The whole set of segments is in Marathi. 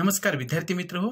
नमस्कार विद्यार्थी मित्र हो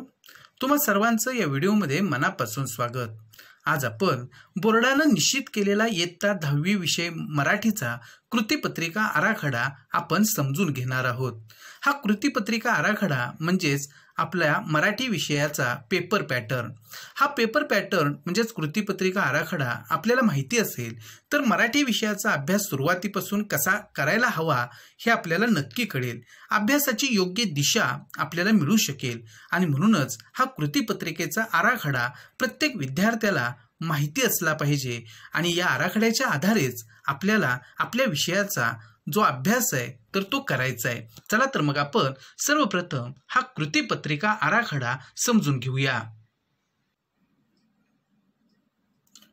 तुम्हा सर्वांचं या व्हिडिओमध्ये मनापासून स्वागत आज आपण बोर्डानं निश्चित केलेला इयत्ता दहावी विषय मराठीचा कृतीपत्रिका आराखडा आपण समजून घेणार आहोत हा कृतीपत्रिका आराखडा म्हणजेच आपल्या मराठी विषयाचा पेपर पॅटर्न हा पेपर पॅटर्न म्हणजेच कृतीपत्रिका आराखडा आपल्याला माहिती असेल तर मराठी विषयाचा अभ्यास सुरुवातीपासून कसा करायला हवा हे आपल्याला नक्की कळेल अभ्यासाची योग्य दिशा आपल्याला मिळू शकेल आणि म्हणूनच हा कृतीपत्रिकेचा आराखडा प्रत्येक विद्यार्थ्याला माहिती असला पाहिजे आणि या आराखड्याच्या आधारेच आपल्याला आपल्या विषयाचा जो अभ्यास आहे तर तो करायचा आहे चला तर मग आपण सर्वप्रथम हा कृतीपत्रिका आराखडा समजून घेऊया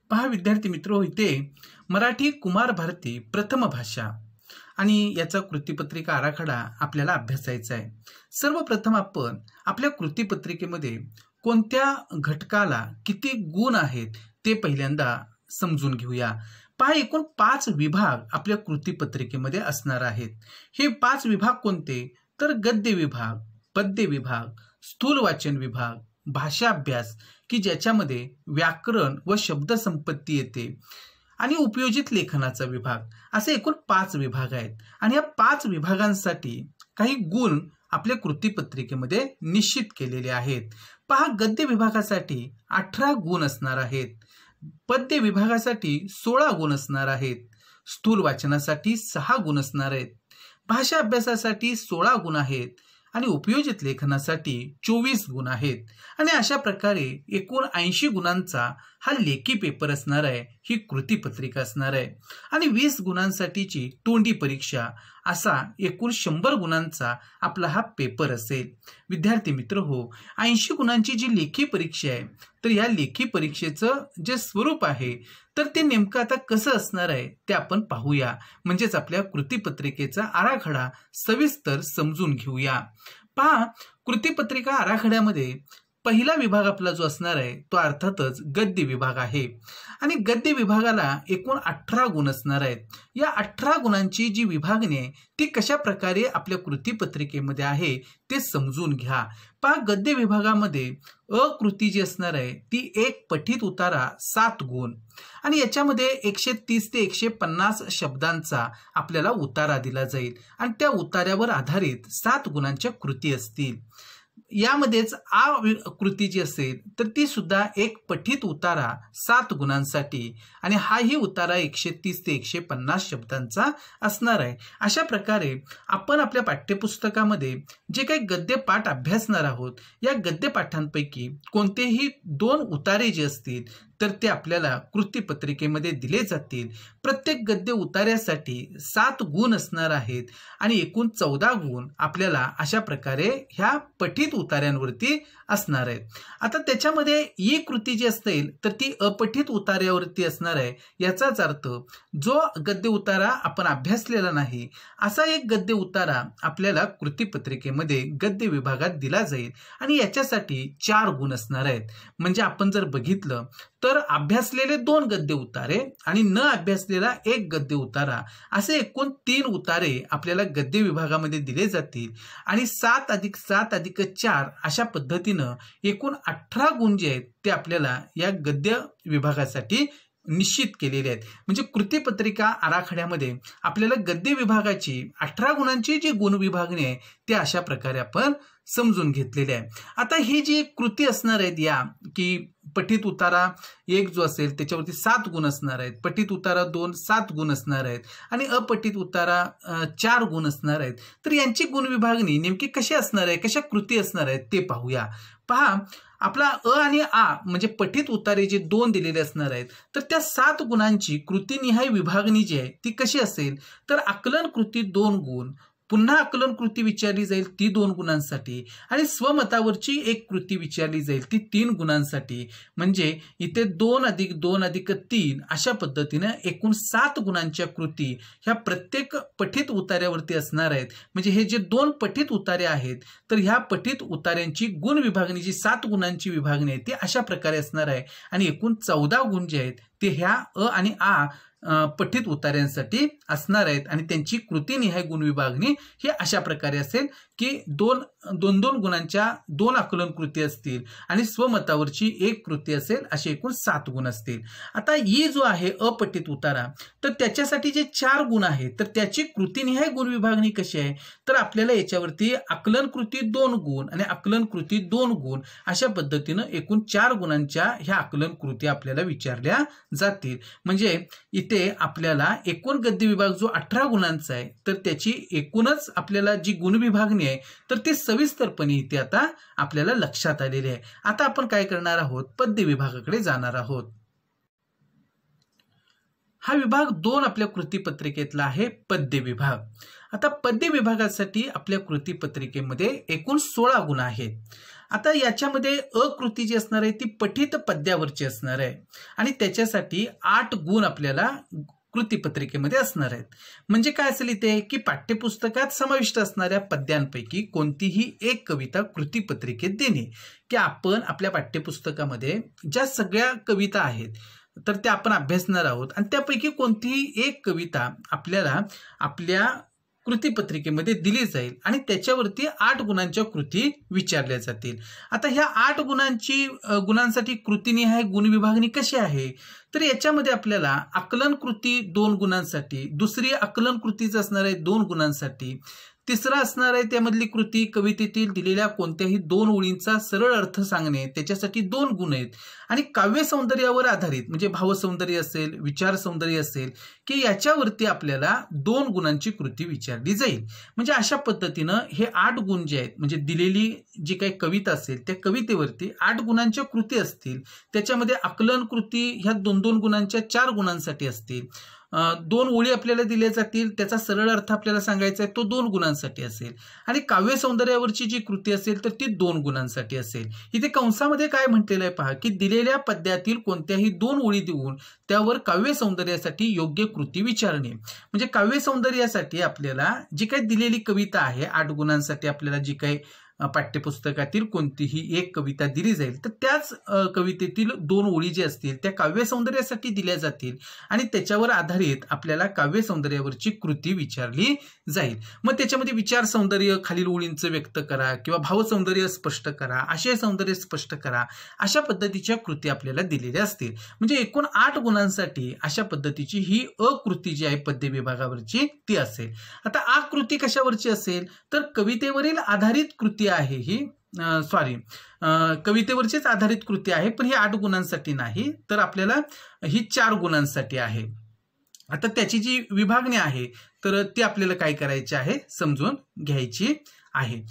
पहा विद्यार्थी मित्र इथे मराठी कुमार भारती प्रथम भाषा आणि याचा कृतीपत्रिका आराखडा आपल्याला अभ्यासायचा आहे सर्वप्रथम आपण आपल्या कृतीपत्रिकेमध्ये कोणत्या घटकाला किती गुण आहेत ते पहिल्यांदा समजून घेऊया पहा एकूण पाच विभाग आपल्या कृतीपत्रिकेमध्ये असणार आहेत हे पाच विभाग कोणते तर गद्य विभाग पद्य विभाग स्थूल वाचन विभाग भाषा अभ्यास की ज्याच्यामध्ये व्याकरण व शब्दसंपत्ती येते आणि उपयोजित लेखनाचा विभाग असे एकूण पाच विभाग आहेत आणि या पाच विभागांसाठी काही गुण आपल्या कृतीपत्रिकेमध्ये निश्चित केलेले आहेत पहा गद्य विभागासाठी अठरा गुण असणार आहेत पद्य विभागासाठी सोळा गुण असणार आहेत स्थूल वाचनासाठी सहा गुण असणार आहेत भाषा अभ्यासासाठी सोळा गुण आहेत आणि उपयोजित लेखनासाठी चोवीस गुण आहेत आणि अशा प्रकारे एकूण ऐंशी गुणांचा हा लेखी पेपर असणार आहे ही कृती पत्रिका असणार आहे आणि वीस गुणांसाठीची तोंडी परीक्षा असा एकूण शंभर गुणांचा आपला हा पेपर असेल विद्यार्थी मित्र हो ऐंशी गुणांची जी लेखी परीक्षा आहे तर या लेखी परीक्षेचं जे स्वरूप आहे तर ते नेमकं आता कसं असणार आहे ते आपण पाहूया म्हणजेच आपल्या कृतीपत्रिकेचा आराखडा सविस्तर समजून घेऊया पहा कृतीपत्रिका आराखड्यामध्ये पहिला विभाग आपला जो असणार आहे तो अर्थातच गद्य विभाग आहे आणि गद्य विभागाला एकूण अठरा गुण असणार आहेत या अठरा गुणांची जी विभागणी आहे ती कशा प्रकारे आपल्या कृती पत्रिकेमध्ये आहे ते समजून घ्या पहा गद्य विभागामध्ये अकृती जी असणार आहे ती एक पठित उतारा सात गुण आणि याच्यामध्ये एकशे तीस ते एकशे पन्नास शब्दांचा आपल्याला उतारा दिला जाईल आणि त्या उताऱ्यावर आधारित सात गुणांच्या कृती असतील यामध्येच आ कृती जी असेल तर ती सुद्धा एक पठित उतारा सात गुणांसाठी आणि हाही उतारा एकशे तीस ते एकशे पन्नास शब्दांचा असणार आहे अशा प्रकारे आपण आपल्या पाठ्यपुस्तकामध्ये जे काही गद्यपाठ अभ्यासणार आहोत या गद्यपाठांपैकी कोणतेही दोन उतारे जे असतील तर ते आपल्याला कृतीपत्रिकेमध्ये दिले जातील प्रत्येक गद्य उतार्यासाठी सात गुण असणार आहेत आणि एकूण चौदा गुण आपल्याला अशा प्रकारे ह्या पठित उतार्यांवरती असणार आहे आता त्याच्यामध्ये ही कृती जी असेल तर ती अपठित उतार्यावरती असणार आहे याचाच अर्थ जो गद्य उतारा आपण अभ्यासलेला नाही असा एक गद्य उतारा आपल्याला कृती पत्रिकेमध्ये गद्य विभागात दिला जाईल आणि याच्यासाठी चार गुण असणार आहेत म्हणजे आपण जर बघितलं तर अभ्यासलेले दोन गद्य उतारे आणि न अभ्यासलेला एक गद्य उतारा असे एकूण तीन उतारे आपल्याला गद्य विभागामध्ये दिले जातील आणि सात अधिक सात अधिक चार अशा पद्धतीने पद्धतीनं एकूण अठरा गुण जे आहेत ते आपल्याला या गद्य विभागासाठी निश्चित केलेले आहेत म्हणजे कृतीपत्रिका आराखड्यामध्ये आपल्याला गद्य विभागाची अठरा गुणांची जी गुणविभागणी आहे ते अशा प्रकारे आपण समजून घेतलेली आहे आता ही जी कृती असणार आहेत या की पठित उतारा एक जो असेल त्याच्यावरती सात गुण असणार आहेत पठित उतारा दोन सात गुण असणार आहेत आणि अपठित उतारा चार गुण असणार आहेत तर यांची गुणविभागणी नेमकी कशी असणार आहे कशा कृती असणार आहेत ते पाहूया पहा आपला अ आणि आ म्हणजे पठित उतारे जे दोन दिलेले असणार आहेत तर त्या सात गुणांची कृतीनिहाय विभागणी जी आहे ती कशी असेल तर आकलन कृती दोन गुण पुन्हा आकलन कृती विचारली जाईल ती दोन गुणांसाठी आणि स्वमतावरची एक कृती विचारली जाईल ती तीन गुणांसाठी म्हणजे इथे दोन अधिक दोन अधिक तीन अशा पद्धतीनं एकूण सात गुणांच्या कृती ह्या प्रत्येक पठित उतार्यावरती असणार आहेत म्हणजे हे जे दोन पठित उतारे आहेत तर ह्या पठित उतार्यांची गुण विभागणी जी सात गुणांची विभागणी आहे ती अशा प्रकारे असणार आहे आणि एकूण चौदा गुण जे आहेत ते ह्या अ आणि आ पठित उतार्यांसाठी असणार आहेत आणि त्यांची कृतीनिहाय गुणविभागणी ही अशा प्रकारे असेल की दोन दोन दोन गुणांच्या दोन आकलन कृती असतील आणि स्वमतावरची एक कृती असेल असे एकूण सात गुण असतील आता ई जो आहे अपटित उतारा तर त्याच्यासाठी जे चार गुण आहेत तर त्याची कृतीनिहाय गुण विभागणी कशी आहे तर आपल्याला याच्यावरती आकलन कृती दोन गुण आणि आकलन कृती दोन गुण अशा पद्धतीनं एकूण चार गुणांच्या ह्या आकलन कृती आपल्याला विचारल्या जातील म्हणजे इथे आपल्याला एकूण गद्य विभाग जो अठरा गुणांचा आहे तर त्याची एकूणच आपल्याला जी गुणविभागणी आहे तर ते सविस्तरपणे इथे आता आपल्याला लक्षात आलेले आहे आता आपण काय करणार आहोत पद्य विभागाकडे जाणार आहोत हा विभाग दोन आपल्या कृती पत्रिकेतला आहे पद्य विभाग आता पद्य विभागासाठी आपल्या कृती पत्रिकेमध्ये एकूण सोळा गुण आहेत आता याच्यामध्ये अकृती जी असणार आहे ती पठित पद्यावरची असणार आहे आणि त्याच्यासाठी आठ गुण आपल्याला कृतीपत्रिकेमध्ये असणार आहेत म्हणजे काय असेल इथे की पाठ्यपुस्तकात समाविष्ट असणाऱ्या पद्यांपैकी कोणतीही एक कविता कृतीपत्रिकेत देणे की आपण आपल्या पाठ्यपुस्तकामध्ये ज्या सगळ्या कविता आहेत तर त्या आपण अभ्यासणार आहोत आणि त्यापैकी कोणतीही एक कविता आपल्याला आपल्या कृती पत्रिकेमध्ये दिली जाईल आणि त्याच्यावरती आठ गुणांच्या कृती विचारल्या जातील आता ह्या आठ गुणांची गुणांसाठी कृतीनिहाय गुणविभागणी कशी आहे तर याच्यामध्ये आपल्याला आकलन कृती दोन गुणांसाठी दुसरी आकलन कृतीच असणार आहे दोन गुणांसाठी तिसरा असणार आहे त्यामधली कृती कवितेतील दिलेल्या कोणत्याही दोन ओळींचा सरळ अर्थ सांगणे त्याच्यासाठी दोन गुण आहेत आणि काव्य सौंदर्यावर आधारित म्हणजे भावसौंदर्य असेल विचार सौंदर्य असेल की याच्यावरती आपल्याला दोन गुणांची कृती विचारली जाईल म्हणजे अशा पद्धतीनं हे आठ गुण जे आहेत म्हणजे दिलेली जी काही कविता असेल त्या कवितेवरती आठ गुणांच्या कृती असतील त्याच्यामध्ये आकलन कृती ह्या दोन दोन गुणांच्या चार गुणांसाठी असतील दोन ओळी आपल्याला दिल्या जातील त्याचा सरळ अर्थ आपल्याला सांगायचा आहे तो दोन गुणांसाठी असेल आणि काव्य सौंदर्यावरची जी कृती असेल तर ती दोन गुणांसाठी असेल इथे कंसामध्ये काय म्हटलेलं आहे पहा की दिलेल्या पद्यातील कोणत्याही दोन ओळी देऊन त्यावर काव्य सौंदर्यासाठी योग्य कृती विचारणे म्हणजे काव्य सौंदर्यासाठी आपल्याला जी काही दिलेली कविता आहे आठ गुणांसाठी आपल्याला जी काही पाठ्यपुस्तकातील कोणतीही एक कविता दिली जाईल तर त्याच कवितेतील दोन ओळी ज्या असतील त्या काव्यसौंदर्यासाठी दिल्या जातील आणि त्याच्यावर आधारित आपल्याला काव्यसौंदर्यावरची कृती विचारली जाईल मग त्याच्यामध्ये विचार सौंदर्य खालील ओळींचं व्यक्त करा किंवा भाव सौंदर्य स्पष्ट करा आशय सौंदर्य स्पष्ट करा अशा पद्धतीच्या कृती आपल्याला दिलेल्या असतील म्हणजे एकूण आठ गुणांसाठी अशा पद्धतीची ही अकृती जी आहे पद्य विभागावरची ती असेल आता आकृती कशावरची असेल तर कवितेवरील आधारित कृती कृती आहे ही सॉरी कवितेवरचीच आधारित कृती आहे पण ही आठ गुणांसाठी नाही तर आपल्याला ही चार गुणांसाठी आहे आता त्याची जी विभागणी आहे तर ती आपल्याला काय करायची आहे समजून घ्यायची आहे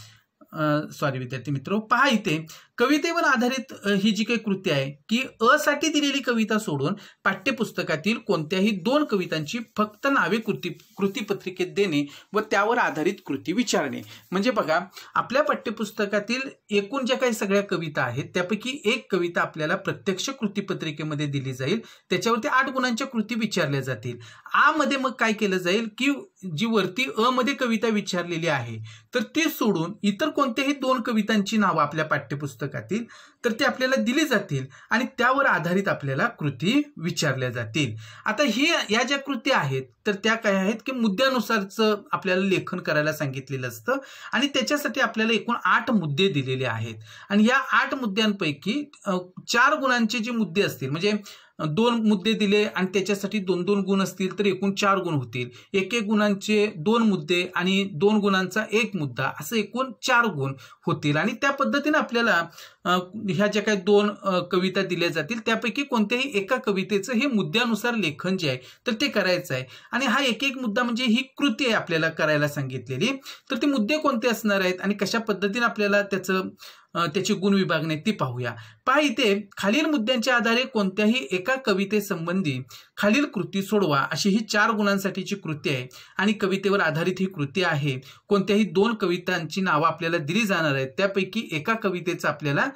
सॉरी विद्यार्थी मित्र पहा इथे कवितेवर आधारित ही जी काही कृती आहे की असाठी दिलेली कविता सोडून पाठ्यपुस्तकातील कोणत्याही दोन कवितांची फक्त नावे कृती कृतीपत्रिकेत देणे व त्यावर आधारित कृती विचारणे म्हणजे बघा आपल्या पाठ्यपुस्तकातील एकूण ज्या काही सगळ्या कविता आहेत त्यापैकी एक कविता आपल्याला प्रत्यक्ष कृतीपत्रिकेमध्ये दिली जाईल त्याच्यावरती आठ गुणांच्या कृती विचारल्या जातील आ मध्ये मग काय केलं जाईल की जी वरती अ मध्ये कविता विचारलेली आहे तर ती सोडून इतर कोणत्याही दोन कवितांची नावं आपल्या पाठ्यपुस्तक Tocatín तर ते आपल्याला दिले जातील आणि त्यावर आधारित आपल्याला कृती विचारल्या जातील आता ही या ज्या कृती आहेत तर त्या काय आहेत की मुद्द्यानुसारचं आपल्याला लेखन करायला सांगितलेलं असतं आणि त्याच्यासाठी आपल्याला एकूण आठ मुद्दे दिलेले आहेत आणि या आठ मुद्द्यांपैकी चार गुणांचे जे मुद्दे असतील म्हणजे दोन मुद्दे दिले आणि त्याच्यासाठी दोन दोन गुण असतील तर एकूण चार गुण होतील एक एक गुणांचे दोन मुद्दे आणि दोन गुणांचा एक मुद्दा असं एकूण चार गुण होतील आणि त्या पद्धतीने आपल्याला ह्या ज्या काही दोन कविता दिल्या जातील त्यापैकी कोणत्याही एका कवितेचं हे मुद्द्यानुसार लेखन जे आहे तर ते करायचं आहे आणि हा एक एक मुद्दा म्हणजे ही कृती आहे आपल्याला करायला सांगितलेली तर ते मुद्दे कोणते असणार आहेत आणि कशा पद्धतीने आपल्याला त्याचं त्याची गुण विभागणे ती पाहूया पहा इथे खालील मुद्द्यांच्या आधारे कोणत्याही एका कवितेसंबंधी खालील कृती सोडवा अशी ही चार गुणांसाठीची कृती आहे आणि कवितेवर आधारित ही कृती आहे कोणत्याही दोन कवितांची नावं आपल्याला दिली जाणार आहेत त्यापैकी एका कवितेचा आपल्याला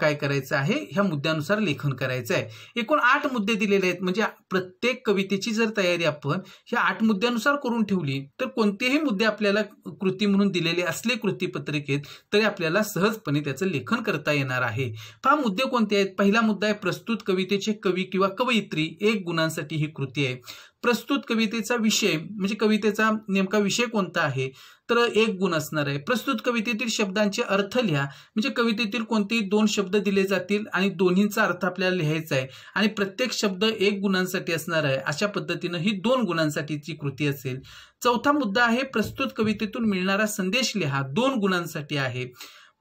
काय करायचं आहे ह्या मुद्द्यानुसार लेखन करायचं आहे एकूण आठ मुद्दे दिलेले आहेत म्हणजे प्रत्येक कवितेची जर तयारी आपण ह्या आठ मुद्द्यानुसार करून ठेवली तर कोणतेही मुद्दे आपल्याला कृती म्हणून दिलेले असले कृती पत्रिकेत तरी आपल्याला सहजपणे त्याचं लेखन करता येणार आहे पहा मुद्दे कोणते आहेत पहिला मुद्दा आहे प्रस्तुत कवितेचे कवी किंवा कवयित्री एक गुणांसाठी ही कृती आहे प्रस्तुत कवितेचा विषय म्हणजे कवितेचा नेमका विषय कोणता आहे तर एक गुण असणार आहे प्रस्तुत कवितेतील शब्दांचे अर्थ लिहा म्हणजे कवितेतील कोणतेही दोन शब्द दिले जातील आणि दोन्हींचा अर्थ आपल्याला लिहायचा आहे आणि प्रत्येक शब्द एक गुणांसाठी असणार आहे अशा पद्धतीनं ही दोन गुणांसाठीची कृती असेल चौथा मुद्दा आहे प्रस्तुत कवितेतून मिळणारा संदेश लिहा दोन गुणांसाठी आहे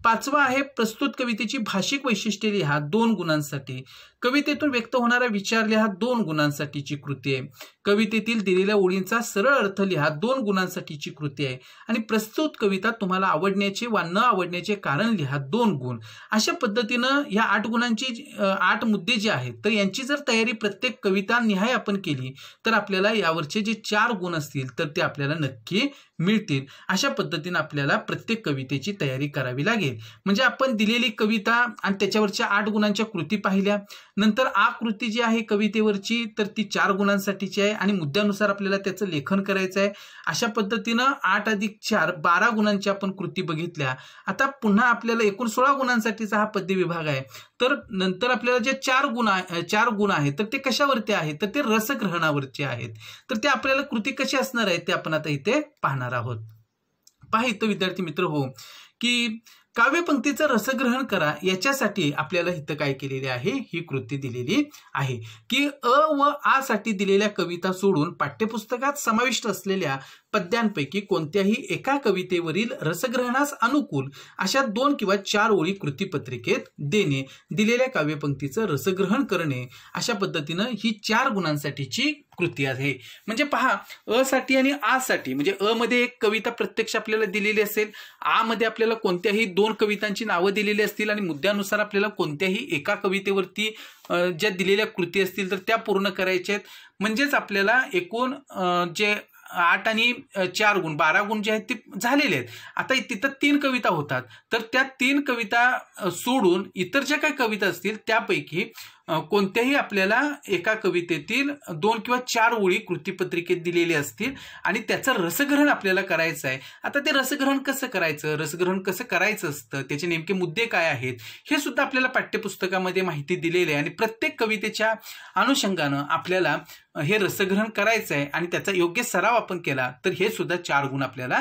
पाचवा आहे प्रस्तुत कवितेची भाषिक वैशिष्ट्ये लिहा दोन गुणांसाठी कवितेतून व्यक्त होणारा विचार लिहा दोन गुणांसाठीची कृती आहे कवितेतील दिलेल्या ओळींचा सरळ अर्थ लिहा दोन गुणांसाठीची कृती आहे आणि प्रस्तुत कविता तुम्हाला आवडण्याचे वा न आवडण्याचे कारण लिहा दोन गुण अशा पद्धतीनं या आठ गुणांची आठ मुद्दे जे आहेत तर यांची जर तयारी प्रत्येक कविता निहाय आपण केली तर आपल्याला यावरचे जे चार गुण असतील तर ते आपल्याला नक्की मिळतील अशा पद्धतीनं आपल्याला प्रत्येक कवितेची तयारी करावी लागेल म्हणजे आपण दिलेली कविता आणि त्याच्यावरच्या आठ गुणांच्या कृती पाहिल्या नंतर आकृती जी आहे कवितेवरची तर ती चार गुणांसाठीची आहे आणि मुद्द्यानुसार आपल्याला त्याचं लेखन करायचं आहे अशा पद्धतीनं आठ अधिक चार बारा गुणांची आपण कृती बघितल्या आता पुन्हा आपल्याला एकूण सोळा गुणांसाठीचा हा पद्य विभाग आहे तर नंतर आपल्याला जे चार गुण चार गुण आहेत तर ते कशावरती आहेत तर ते रसग्रहणावरचे आहेत तर ते आपल्याला कृती कशी असणार आहे ते आपण आता इथे पाहणार आहोत इथं विद्यार्थी मित्र हो की काव्यपंक्तीचं रसग्रहण करा याच्यासाठी आपल्याला इथं काय केलेले आहे ही कृती दिलेली आहे की अ व आ साठी दिलेल्या कविता सोडून पाठ्यपुस्तकात समाविष्ट असलेल्या पद्यांपैकी कोणत्याही एका कवितेवरील रसग्रहणास अनुकूल अशा दोन किंवा चार ओळी कृतीपत्रिकेत देणे दिलेल्या काव्यपंक्तीचं रसग्रहण करणे अशा पद्धतीनं ही चार गुणांसाठीची कृती आहे म्हणजे पहा अ साठी आणि आ साठी म्हणजे अ मध्ये एक कविता प्रत्यक्ष आपल्याला दिलेली असेल आ मध्ये आपल्याला कोणत्याही दोन कवितांची नावं दिलेली असतील आणि मुद्द्यानुसार आपल्याला कोणत्याही एका कवितेवरती ज्या दिलेल्या कृती असतील तर त्या पूर्ण करायच्या आहेत म्हणजेच आपल्याला एकूण जे आठ आणि चार गुण बारा गुण जे आहेत ते झालेले आहेत आता तिथं तीन कविता होतात तर त्या तीन कविता सोडून इतर ज्या काही कविता असतील त्यापैकी कोणत्याही आपल्याला एका कवितेतील दोन किंवा चार ओळी कृतीपत्रिकेत दिलेली असतील आणि त्याचं रसग्रहण आपल्याला करायचं आहे आता ते रसग्रहण कसं करायचं रसग्रहण कसं करायचं असतं त्याचे नेमके मुद्दे काय आहेत हे सुद्धा आपल्याला पाठ्यपुस्तकामध्ये माहिती दिलेली आहे आणि प्रत्येक कवितेच्या अनुषंगानं आपल्याला हे रसग्रहण करायचं आहे आणि त्याचा योग्य सराव आपण केला तर हे सुद्धा चार गुण आपल्याला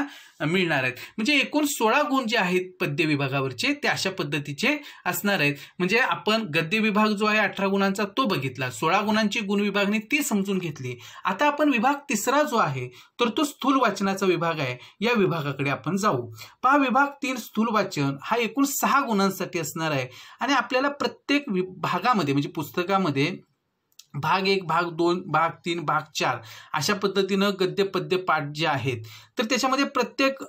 मिळणार आहेत म्हणजे एकूण सोळा गुण जे आहेत पद्य विभागावरचे ते अशा पद्धतीचे असणार आहेत म्हणजे आपण गद्य विभाग जो आहे अठरा गुणांचा तो बघितला सोळा गुणांची गुण विभागणी ती समजून घेतली आता आपण विभाग तिसरा जो आहे तर तो स्थूल वाचनाचा विभाग आहे या विभागाकडे आपण जाऊ पहा विभाग तीन स्थूल वाचन हा एकूण सहा गुणांसाठी असणार आहे आणि आपल्याला प्रत्येक विभागामध्ये म्हणजे पुस्तकामध्ये भाग एक भाग दोन भाग तीन भाग चार अशा पद्धतीनं गद्य पद्य पाठ जे आहेत तर त्याच्यामध्ये प्रत्येक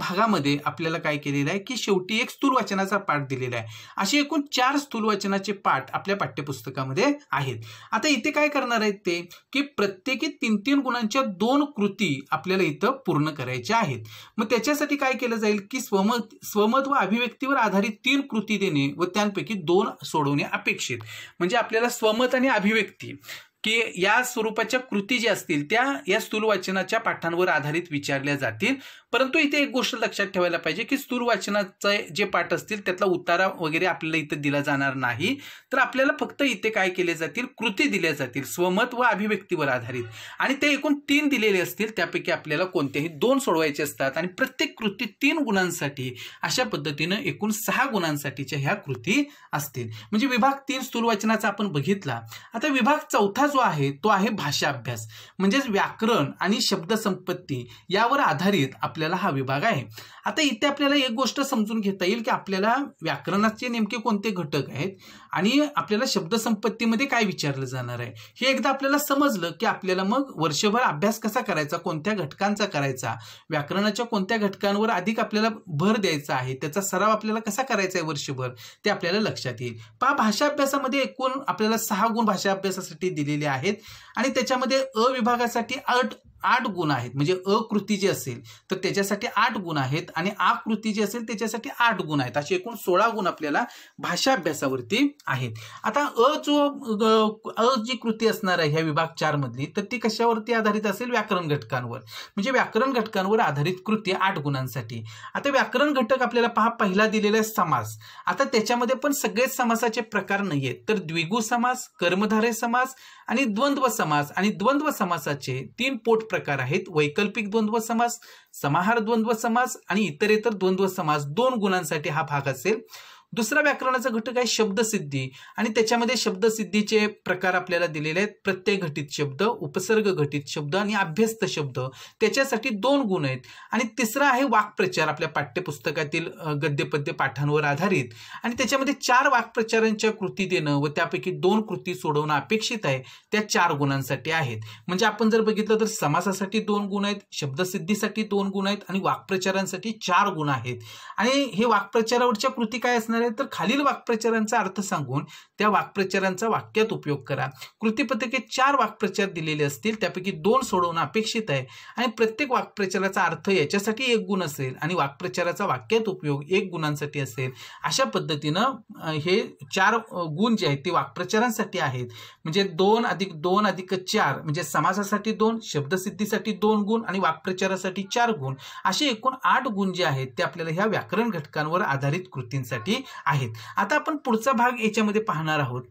भागामध्ये आपल्याला काय केलेलं आहे की शेवटी एक स्थूल वाचनाचा पाठ दिलेला आहे असे एकूण चार स्थूल वाचनाचे पाठ आपल्या पाठ्यपुस्तकामध्ये आहेत आता इथे काय करणार आहेत ते की प्रत्येकी तीन तीन गुणांच्या दोन कृती आपल्याला इथं पूर्ण करायच्या आहेत मग त्याच्यासाठी काय केलं जाईल की स्वमत स्वमत व अभिव्यक्तीवर आधारित तीन कृती देणे व त्यांपैकी दोन सोडवणे अपेक्षित म्हणजे आपल्याला स्वमत आणि अभिव्यक्ती असते की या स्वरूपाच्या कृती ज्या असतील त्या या स्थूल वाचनाच्या पाठांवर आधारित विचारल्या जातील परंतु इथे एक गोष्ट लक्षात ठेवायला पाहिजे की स्थूल वाचनाचे जे पाठ असतील त्यातला उतारा वगैरे आपल्याला इथे दिला जाणार नाही तर आपल्याला फक्त इथे काय केले जातील कृती दिल्या जातील स्वमत व अभिव्यक्तीवर आधारित आणि ते एकूण तीन दिलेले असतील त्यापैकी आपल्याला कोणत्याही दोन सोडवायचे असतात आणि प्रत्येक कृती तीन गुणांसाठी अशा पद्धतीनं एकूण सहा गुणांसाठीच्या ह्या कृती असतील म्हणजे विभाग तीन स्थूल वाचनाचा आपण बघितला आता विभाग चौथा जो आहे तो आहे भाषा अभ्यास म्हणजेच व्याकरण आणि शब्दसंपत्ती यावर आधारित आपल्याला हा विभाग आहे आता इथे आपल्याला एक गोष्ट समजून घेता येईल की आपल्याला व्याकरणाचे नेमके कोणते घटक आहेत आणि आपल्याला शब्दसंपत्तीमध्ये काय विचारलं जाणार आहे हे एकदा आपल्याला समजलं की आपल्याला मग वर्षभर अभ्यास कसा करायचा कोणत्या घटकांचा करायचा व्याकरणाच्या कोणत्या घटकांवर अधिक आपल्याला भर द्यायचा आहे त्याचा सराव आपल्याला कसा करायचा आहे वर्षभर ते आपल्याला लक्षात येईल पहा भाषा अभ्यासामध्ये एकूण आपल्याला सहा गुण भाषा अभ्यासासाठी दिलेले आहेत आणि त्याच्यामध्ये अ विभागासाठी अट आठ गुण आहेत म्हणजे अकृती जी असेल तर त्याच्यासाठी आठ गुण आहेत आणि आकृती जी असेल त्याच्यासाठी आठ गुण आहेत असे एकूण सोळा गुण आपल्याला भाषा अभ्यासावरती आहेत आता अ जो अ जी कृती असणार आहे ह्या विभाग चार मधली तर ती कशावरती आधारित असेल व्याकरण घटकांवर म्हणजे व्याकरण घटकांवर आधारित कृती आठ गुणांसाठी आता व्याकरण घटक आपल्याला पहा पहिला दिलेला आहे समास आता त्याच्यामध्ये पण सगळेच समासाचे प्रकार नाही आहेत तर द्विगु समास कर्मधारे समास आणि द्वंद्व समास आणि द्वंद्व समासाचे तीन पोट प्रकार आहेत वैकल्पिक द्वंद्व समास समाहार द्वंद्व समास आणि इतर इतर द्वंद्व समास दोन गुणांसाठी हा भाग असेल दुसरा व्याकरणाचा घटक आहे शब्दसिद्धी आणि त्याच्यामध्ये शब्दसिद्धीचे प्रकार आपल्याला दिलेले आहेत प्रत्यय घटित शब्द उपसर्ग घटित शब्द आणि अभ्यस्त शब्द त्याच्यासाठी दोन गुण आहेत आणि तिसरा आहे वाक्प्रचार आपल्या पाठ्यपुस्तकातील गद्यपद्य पाठांवर आधारित आणि त्याच्यामध्ये चार वाक्प्रचारांच्या कृती देणं व त्यापैकी दोन कृती सोडवणं अपेक्षित आहे त्या चार गुणांसाठी आहेत म्हणजे आपण जर बघितलं तर समासासाठी दोन गुण आहेत शब्दसिद्धीसाठी दोन गुण आहेत आणि वाक्प्रचारांसाठी चार गुण आहेत आणि हे वाक्प्रचारावरच्या कृती काय असणार तर खालील वाक्प्रचारांचा अर्थ सांगून त्या वाक्प्रचारांचा वाक्यात उपयोग करा कृतीपत्रिकेत चार वाक्प्रचार दिलेले असतील त्यापैकी दोन सोडवणं अपेक्षित आहे आणि प्रत्येक वाक्प्रचाराचा अर्थ याच्यासाठी एक गुण असेल आणि वाक्प्रचाराचा वाक्यात उपयोग एक गुणांसाठी असेल अशा पद्धतीनं हे चार गुण जे आहेत ते वाक्प्रचारांसाठी आहेत म्हणजे दोन अधिक दोन अधिक चार म्हणजे समासासाठी दोन शब्दसिद्धीसाठी दोन गुण आणि वाक्प्रचारासाठी चार गुण असे एकूण आठ गुण जे आहेत ते आपल्याला ह्या व्याकरण घटकांवर आधारित कृतींसाठी आहेत आता आपण पुढचा भाग याच्यामध्ये पाहणार आहोत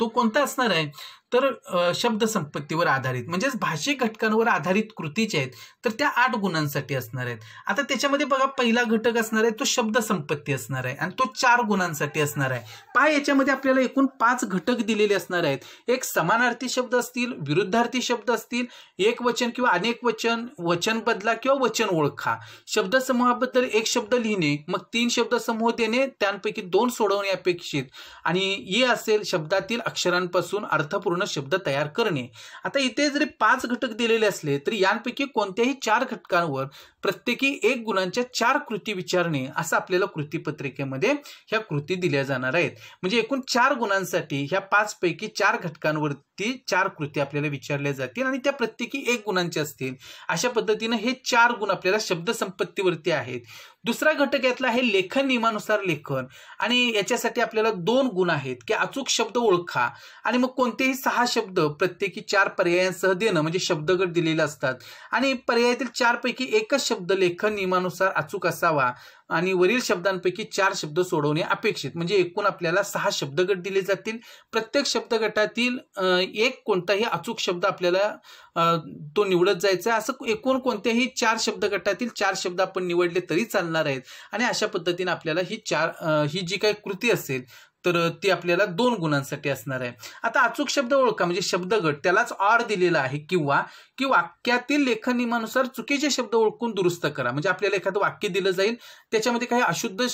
तो कोणता असणार आहे तर शब्दसंपत्तीवर आधारित म्हणजेच भाषिक घटकांवर आधारित कृती आहेत तर त्या आठ गुणांसाठी असणार आहेत आता त्याच्यामध्ये बघा पहिला घटक असणार आहे तो शब्दसंपत्ती असणार आहे आणि तो चार गुणांसाठी असणार आहे पहा याच्यामध्ये आपल्याला एकूण पाच घटक दिलेले असणार आहेत एक समानार्थी शब्द असतील विरुद्धार्थी शब्द असतील एक वचन किंवा अनेक वचन वचन बदला किंवा वचन ओळखा शब्दसमूहाबद्दल एक शब्द लिहिणे मग तीन शब्द समूह देणे त्यांपैकी दोन सोडवणे अपेक्षित आणि ये असेल शब्दातील अक्षरांपासून अर्थपूर्ण शब्द तयार करणे आता इथे जरी पाच घटक दिलेले असले तरी यांपैकी कोणत्याही चार घटकांवर प्रत्येकी एक गुणांच्या चार कृती विचारणे असं आपल्याला कृती पत्रिकेमध्ये ह्या कृती दिल्या जाणार आहेत म्हणजे एकूण चार गुणांसाठी ह्या पाच पैकी चार घटकांवरती चार कृती आपल्याला विचारल्या जातील आणि त्या प्रत्येकी एक गुणांच्या असतील अशा पद्धतीनं हे चार गुण आपल्याला शब्दसंपत्तीवरती आहेत दुसरा घटक यातला आहे लेखन नियमानुसार लेखन आणि याच्यासाठी आपल्याला दोन गुण आहेत की अचूक शब्द ओळखा आणि मग कोणतेही सहा शब्द प्रत्येकी चार पर्यायांसह देणं म्हणजे शब्दगट दिलेले असतात आणि पर्यायातील चारपैकी एकच शब्द लेखन नियमानुसार अचूक असावा आणि वरील शब्दांपैकी चार शब्द सोडवणे अपेक्षित म्हणजे एकूण आपल्याला सहा शब्दगट दिले जातील प्रत्येक शब्द गटातील एक कोणताही अचूक शब्द आपल्याला तो निवडत जायचा आहे असं एकूण कोणत्याही चार शब्द गटातील चार शब्द आपण निवडले तरी चालणार आहेत आणि अशा पद्धतीने आपल्याला ही चार ही जी काही कृती असेल तर ती आपल्याला दोन गुणांसाठी असणार आहे आता अचूक शब्द ओळखा म्हणजे शब्दगट त्यालाच ऑर दिलेला आहे किंवा की वाक्यातील लेखन नियमानुसार चुकीचे शब्द ओळखून दुरुस्त करा म्हणजे आपल्याला एखादं वाक्य दिलं जाईल त्याच्यामध्ये काही अशुद्ध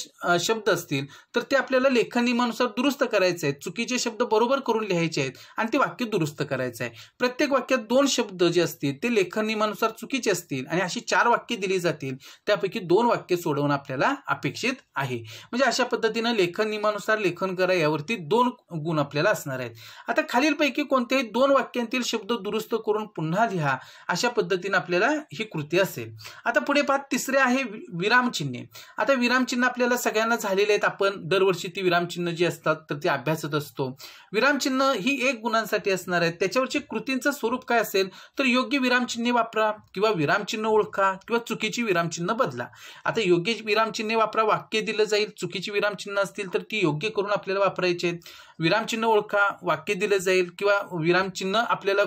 शब्द असतील तर ते आपल्याला लेखन नियमानुसार दुरुस्त करायचे आहेत चुकीचे शब्द बरोबर करून लिहायचे आहेत आणि ते वाक्य दुरुस्त करायचं आहे प्रत्येक वाक्यात दोन शब्द जे असतील ते लेखन नियमानुसार चुकीचे असतील आणि अशी चार वाक्य दिली जातील त्यापैकी दोन वाक्य सोडवणं आपल्याला अपेक्षित आहे म्हणजे अशा पद्धतीनं लेखन नियमानुसार लेखन करा यावरती दोन गुण आपल्याला असणार आहेत आता खालीलपैकी कोणत्याही दोन वाक्यांतील शब्द दुरुस्त करून पुन्हा लिहा अशा पद्धतीने आपल्याला ही कृती असेल आता पुढे पाहत तिसरे आहे विरामचिन्हे आता विरामचिन्ह आपल्याला सगळ्यांना झालेले आहेत आपण दरवर्षी ती विरामचिन्ह जी असतात तर ती अभ्यासत असतो विरामचिन्ह ही एक गुणांसाठी असणार आहेत त्याच्यावरची कृतींचं स्वरूप काय असेल तर योग्य विरामचिन्हे वापरा किंवा विरामचिन्ह ओळखा किंवा चुकीची विरामचिन्ह बदला आता योग्य विरामचिन्हे वापरा वाक्य दिलं जाईल चुकीची विरामचिन्ह असतील तर ती योग्य करून आपल्याला वापरायचे विरामचिन्ह ओळखा वाक्य दिलं जाईल किंवा विरामचिन्ह आपल्याला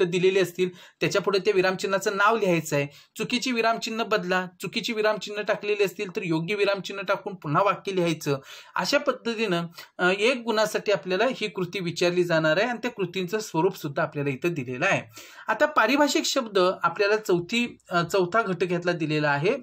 तिथं दिलेली असतील त्याच्यापुढे त्या विरामचिन्हाचं नाव लिहायचं आहे चुकीची विरामचिन्ह बदला चुकीची विरामचिन्ह टाकलेली असतील तर योग्य विरामचिन्ह टाकून पुन्हा वाक्य लिहायचं अशा पद्धतीनं एक गुणासाठी आपल्याला ही कृती विचारली जाणार आहे आणि त्या कृतींचं स्वरूप सुद्धा आपल्याला इथं दिलेलं आहे आता पारिभाषिक शब्द आपल्याला चौथी चौथा घटक यातला दिलेला आहे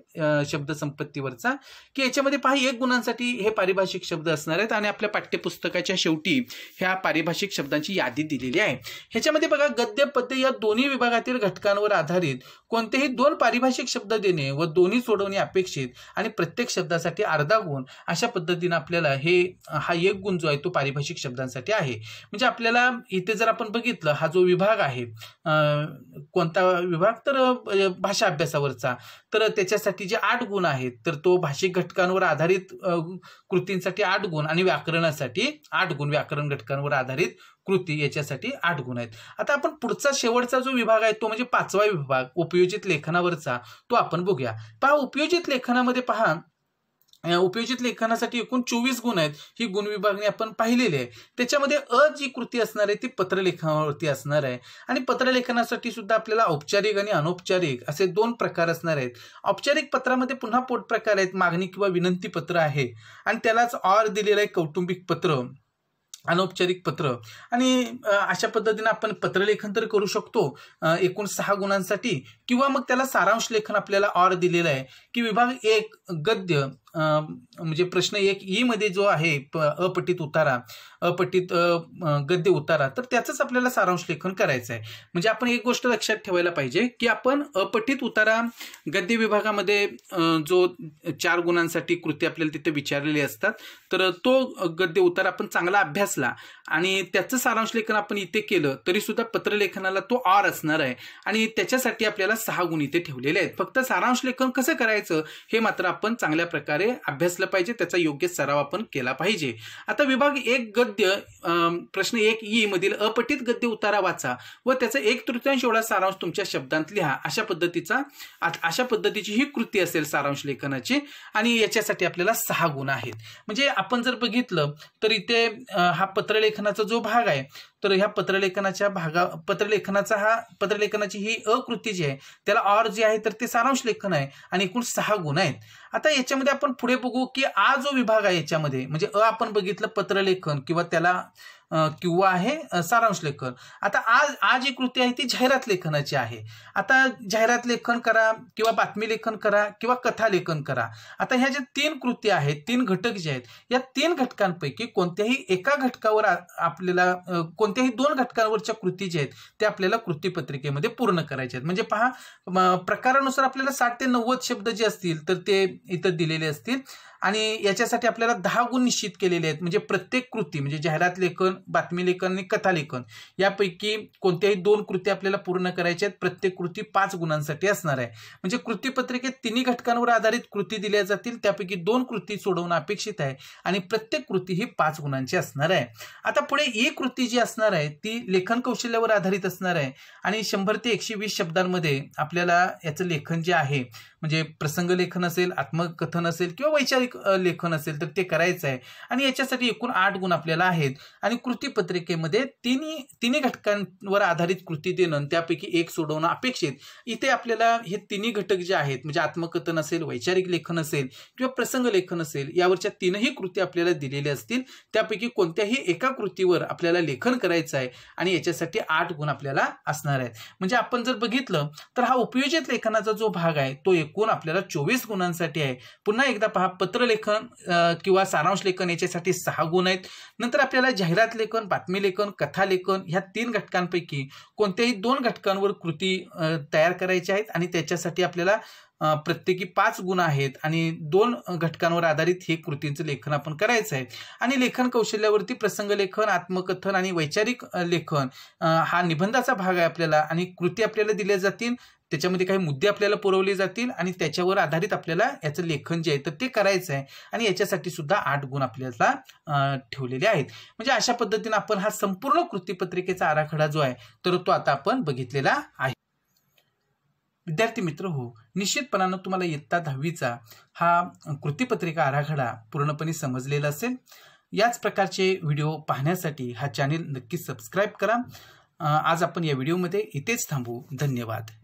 शब्दसंपत्तीवरचा की याच्यामध्ये पहा एक गुणांसाठी हे पारिभाषिक शब्द असणार आहेत आणि आपल्या पाठ्यपुस्तकाच्या शेवटी ह्या पारिभाषिक शब्दांची यादी दिलेली आहे ह्याच्यामध्ये बघा गद्य पद ते या दोन्ही विभागातील घटकांवर आधारित कोणतेही दोन पारिभाषिक शब्द देणे व दोन्ही सोडवणे अपेक्षित आणि प्रत्येक शब्दासाठी अर्धा गुण अशा पद्धतीने आपल्याला हे हा एक गुण जो आहे तो पारिभाषिक शब्दांसाठी आहे म्हणजे आपल्याला इथे जर आपण बघितलं हा जो विभाग आहे कोणता विभाग तर भाषा अभ्यासावरचा तर त्याच्यासाठी जे आठ गुण आहेत तर तो भाषिक घटकांवर आधारित कृतींसाठी आठ गुण आणि व्याकरणासाठी आठ गुण व्याकरण घटकांवर आधारित कृती याच्यासाठी आठ गुण आहेत आता आपण पुढचा शेवटचा जो विभाग आहे तो म्हणजे पाचवा विभाग उपयोजित लेखनावरचा तो आपण बघूया पहा उपयोजित लेखनामध्ये पहा उपयोजित लेखनासाठी एकूण चोवीस गुण आहेत ही गुण विभागणी आपण पाहिलेली आहे त्याच्यामध्ये अ जी कृती असणार आहे ती पत्रलेखनावरती असणार आहे आणि पत्रलेखनासाठी सुद्धा आपल्याला औपचारिक आणि अनौपचारिक असे दोन प्रकार असणार आहेत औपचारिक पत्रामध्ये पुन्हा पोट प्रकार आहेत मागणी किंवा विनंती पत्र आहे आणि त्यालाच ऑर दिलेलं आहे कौटुंबिक पत्र अनौपचारिक पत्र आणि अशा पद्धतीने आपण पत्रलेखन तर करू शकतो एकूण सहा गुणांसाठी किंवा मग त्याला सारांश लेखन आपल्याला ऑर दिलेलं आहे की विभाग एक गद्य म्हणजे प्रश्न एक ई मध्ये जो आहे अपटित उतारा अपटित गद्य उतारा तर त्याचंच आपल्याला सारांश लेखन करायचं आहे म्हणजे आपण एक गोष्ट लक्षात ठेवायला पाहिजे की आपण अपटित उतारा गद्य विभागामध्ये जो चार गुणांसाठी कृती आपल्याला तिथे विचारलेली असतात तर तो गद्य उतारा आपण चांगला अभ्यासला आणि त्याचं सारांश लेखन आपण इथे केलं तरी सुद्धा पत्रलेखनाला तो आर असणार आहे आणि त्याच्यासाठी आपल्याला सहा गुण इथे ठेवलेले आहेत फक्त सारांश लेखन कसं करायचं हे मात्र आपण चांगल्या प्रकारे प्रकारे अभ्यासलं पाहिजे त्याचा योग्य सराव आपण केला पाहिजे आता विभाग एक गद्य प्रश्न एक ई मधील अपठित गद्य उतारा वाचा व त्याचा एक तृतीयांश एवढा सारांश तुमच्या शब्दांत लिहा अशा पद्धतीचा अशा पद्धतीची ही कृती असेल सारांश लेखनाची आणि याच्यासाठी आपल्याला सहा गुण आहेत म्हणजे आपण जर बघितलं तर इथे हा पत्रलेखनाचा जो भाग आहे तर ह्या पत्रलेखनाच्या भागा पत्रलेखनाचा हा पत्रलेखनाची ही अकृती जी आहे त्याला ऑर जे आहे तर ते सारांश लेखन आहे आणि एकूण सहा गुण आहेत आता याच्यामध्ये आपण पुढे बघू की आ जो विभाग आहे याच्यामध्ये म्हणजे अ आपण बघितलं पत्रलेखन किंवा त्याला किंवा आहे सारांश लेखन आता आज आज जी कृती आहे ती जाहिरात लेखनाची आहे आता जाहिरात लेखन करा किंवा बातमी लेखन करा किंवा कथा लेखन करा आता ह्या ज्या तीन कृती आहेत तीन घटक जे आहेत या तीन घटकांपैकी कोणत्याही एका घटकावर आपल्याला कोणत्याही दोन घटकांवरच्या कृती ज्या आहेत त्या आपल्याला कृतीपत्रिकेमध्ये पूर्ण करायच्या आहेत म्हणजे पहा प्रकारानुसार आपल्याला साठ ते नव्वद शब्द जे असतील तर ते इथं दिलेले असतील आणि याच्यासाठी आपल्याला दहा गुण निश्चित केलेले आहेत म्हणजे प्रत्येक कृती म्हणजे जाहिरात लेखन बातमी लेखन आणि कथालेखन यापैकी कोणत्याही दोन कृती आपल्याला पूर्ण करायच्या आहेत प्रत्येक कृती पाच गुणांसाठी असणार आहे म्हणजे कृतीपत्रिकेत तिन्ही घटकांवर आधारित कृती दिल्या जातील त्यापैकी दोन कृती सोडवणं अपेक्षित आहे आणि प्रत्येक कृती ही पाच गुणांची असणार आहे आता पुढे ही कृती जी असणार आहे ती लेखन कौशल्यावर आधारित असणार आहे आणि शंभर ते एकशे वीस शब्दांमध्ये आपल्याला याचं लेखन जे आहे म्हणजे प्रसंग लेखन असेल आत्मकथन असेल किंवा वैचारिक एक लेखन असेल तर ते करायचं आहे आणि याच्यासाठी एकूण आठ गुण आपल्याला आहेत आणि कृती पत्रिकेमध्ये तिन्ही तिन्ही घटकांवर आधारित कृती देणं त्यापैकी एक सोडवणं अपेक्षित इथे आपल्याला हे तिन्ही घटक जे आहेत म्हणजे आत्मकथन असेल वैचारिक लेखन असेल किंवा प्रसंग लेखन असेल यावरच्या तीनही कृती आपल्याला दिलेल्या असतील त्यापैकी कोणत्याही एका कृतीवर आपल्याला लेखन करायचं आहे आणि याच्यासाठी आठ गुण आपल्याला असणार आहेत म्हणजे आपण जर बघितलं तर हा उपयोजित लेखनाचा जो भाग आहे तो एकूण आपल्याला चोवीस गुणांसाठी आहे पुन्हा एकदा पहा पत्र पत्रलेखन किंवा सारांश लेखन याच्यासाठी सहा गुण आहेत नंतर आपल्याला जाहिरात लेखन बातमी लेखन कथा लेखन ह्या तीन घटकांपैकी कोणत्याही दोन घटकांवर कृती तयार करायची आहेत आणि त्याच्यासाठी आपल्याला प्रत्येकी पाच गुण आहेत आणि दोन घटकांवर आधारित हे कृतींचं लेखन आपण करायचं आहे आणि लेखन कौशल्यावरती प्रसंग लेखन आत्मकथन आणि वैचारिक लेखन हा निबंधाचा भाग आहे आपल्याला आणि कृती आपल्याला दिल्या जातील त्याच्यामध्ये काही मुद्दे आपल्याला पुरवले जातील आणि त्याच्यावर आधारित आपल्याला याचं लेखन जे आहे तर ते करायचं आहे आणि याच्यासाठी सुद्धा आठ गुण आपल्याला ठेवलेले आहेत म्हणजे अशा पद्धतीनं आपण हा संपूर्ण कृतीपत्रिकेचा आराखडा जो आहे तर तो आता आपण बघितलेला आहे विद्यार्थी मित्र हो निश्चितपणानं तुम्हाला इयत्ता दहावीचा हा कृतीपत्रिका आराखडा पूर्णपणे समजलेला असेल याच प्रकारचे व्हिडिओ पाहण्यासाठी हा चॅनेल नक्की सबस्क्राईब करा आज आपण या व्हिडिओमध्ये इथेच थांबू धन्यवाद